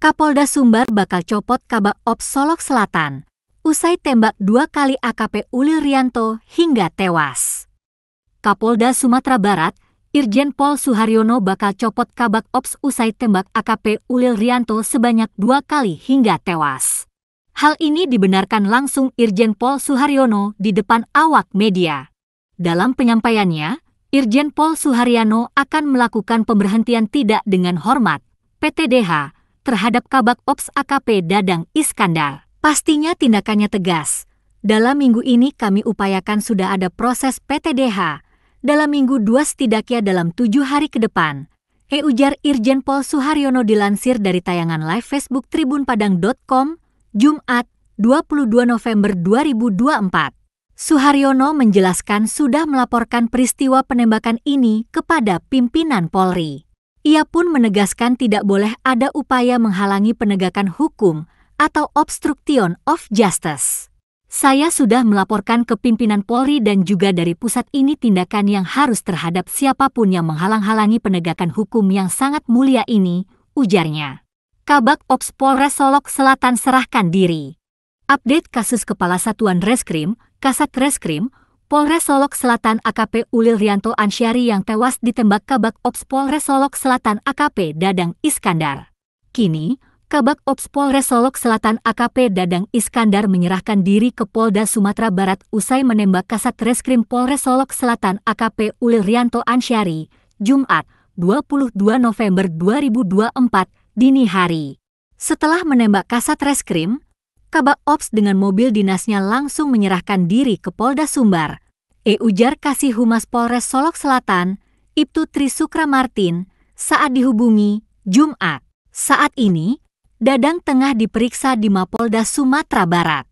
Kapolda Sumbar bakal copot Kabak Ops Solok Selatan. Usai tembak dua kali AKP Ulil Rianto hingga tewas. Kapolda Sumatera Barat, Irjen Pol Suharyono bakal copot Kabak Ops usai tembak AKP Ulil Rianto sebanyak dua kali hingga tewas. Hal ini dibenarkan langsung Irjen Pol Suharyono di depan awak media. Dalam penyampaiannya, Irjen Pol Suharyono akan melakukan pemberhentian tidak dengan hormat, PTDH, terhadap Kabak Ops AKP Dadang Iskandar. Pastinya tindakannya tegas. Dalam minggu ini kami upayakan sudah ada proses PTDH. Dalam minggu dua setidaknya dalam tujuh hari ke depan. E ujar Irjen Pol Suharyono dilansir dari tayangan live Facebook Tribun Padang.com, Jumat 22 November 2024. Suharyono menjelaskan sudah melaporkan peristiwa penembakan ini kepada pimpinan Polri. Ia pun menegaskan tidak boleh ada upaya menghalangi penegakan hukum atau obstruction of justice. Saya sudah melaporkan ke pimpinan Polri dan juga dari pusat ini tindakan yang harus terhadap siapapun yang menghalang-halangi penegakan hukum yang sangat mulia ini, ujarnya. Kabak Ops Polres Solok Selatan serahkan diri. Update kasus Kepala Satuan Reskrim, Kasat Reskrim, Polres Solok Selatan AKP Ulil Rianto Ansyari yang tewas ditembak Kabak Ops Polres Solok Selatan AKP Dadang Iskandar. Kini, Kabak Ops Polres Solok Selatan AKP Dadang Iskandar menyerahkan diri ke Polda Sumatera Barat usai menembak Kasat Reskrim Polres Solok Selatan AKP Ulil Rianto Ansyari, Jumat, 22 November 2024, dini hari. Setelah menembak Kasat Reskrim, Kabak Ops dengan mobil dinasnya langsung menyerahkan diri ke Polda Sumbar. E ujar kasih Humas Polres Solok Selatan, Ibtu Tri Martin, saat dihubungi, Jumat. Saat ini, Dadang tengah diperiksa di Mapolda Sumatera Barat.